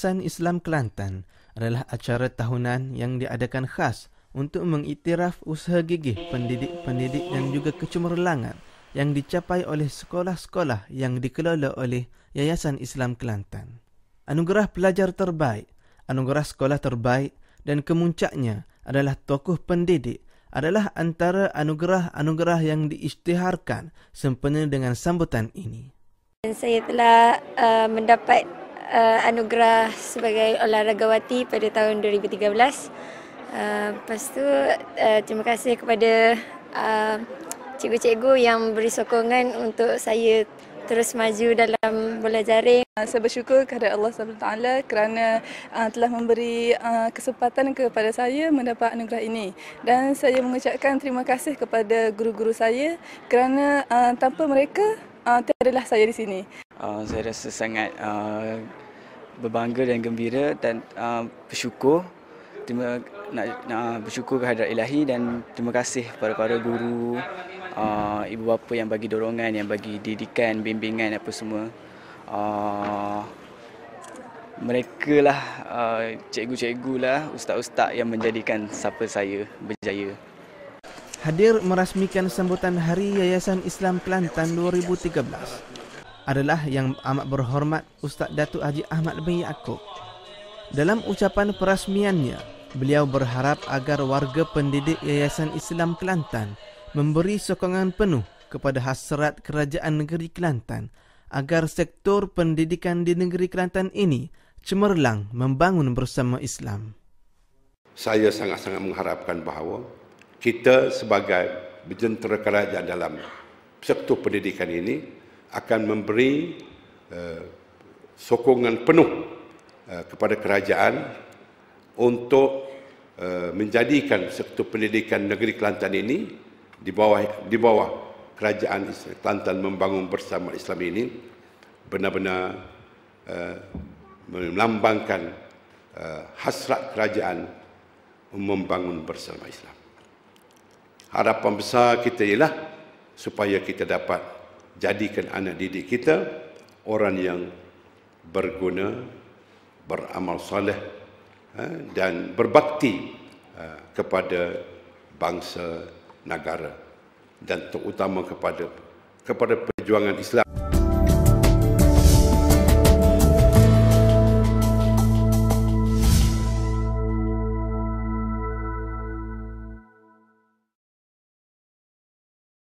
Yayasan Islam Kelantan adalah acara tahunan yang diadakan khas untuk mengiktiraf usaha gigih pendidik-pendidik dan juga kecemerlangan yang dicapai oleh sekolah-sekolah yang dikelola oleh Yayasan Islam Kelantan. Anugerah pelajar terbaik, anugerah sekolah terbaik dan kemuncaknya adalah tokoh pendidik adalah antara anugerah-anugerah yang diisytiharkan sempena dengan sambutan ini. Saya telah uh, mendapat uh, anugerah sebagai olahragawati pada tahun 2013. Uh, lepas tu uh, terima kasih kepada uh, cikgu-cikgu yang beri sokongan untuk saya terus maju dalam bola jaring. Uh, saya bersyukur kepada Allah SWT kerana uh, telah memberi uh, kesempatan kepada saya mendapat anugerah ini. Dan saya mengucapkan terima kasih kepada guru-guru saya kerana uh, tanpa mereka uh, lah saya di sini. Uh, saya rasa sangat uh, berbangga dan gembira dan uh, bersyukur terima nak, nak bersyukur kehadrat Ilahi dan terima kasih kepada para guru uh, ibu bapa yang bagi dorongan yang bagi didikan bimbingan apa semua uh, mereka lah uh, cikgu-cikgu lah ustaz-ustaz yang menjadikan siapa saya berjaya Hadir merasmikan sambutan Hari Yayasan Islam Kelantan 2013, adalah yang amat berhormat Ustaz Datuk Haji Ahmad bin Yaakob. Dalam ucapan perasmiannya, beliau berharap agar warga pendidik Yayasan Islam Kelantan memberi sokongan penuh kepada hasrat kerajaan negeri Kelantan agar sektor pendidikan di negeri Kelantan ini cemerlang membangun bersama Islam. Saya sangat-sangat mengharapkan bahawa kita sebagai jentera kerajaan dalam sektor pendidikan ini akan memberi uh, sokongan penuh uh, kepada kerajaan untuk uh, menjadikan sektor pendidikan negeri Kelantan ini di bawah di bawah kerajaan Islam Kelantan membangun bersama Islam ini benar-benar uh, melambangkan uh, hasrat kerajaan membangun bersama Islam. Harapan besar kita ialah supaya kita dapat jadikan anak didik kita orang yang berguna, beramal soleh ha, dan berbakti ha, kepada bangsa, negara dan terutama kepada kepada perjuangan Islam.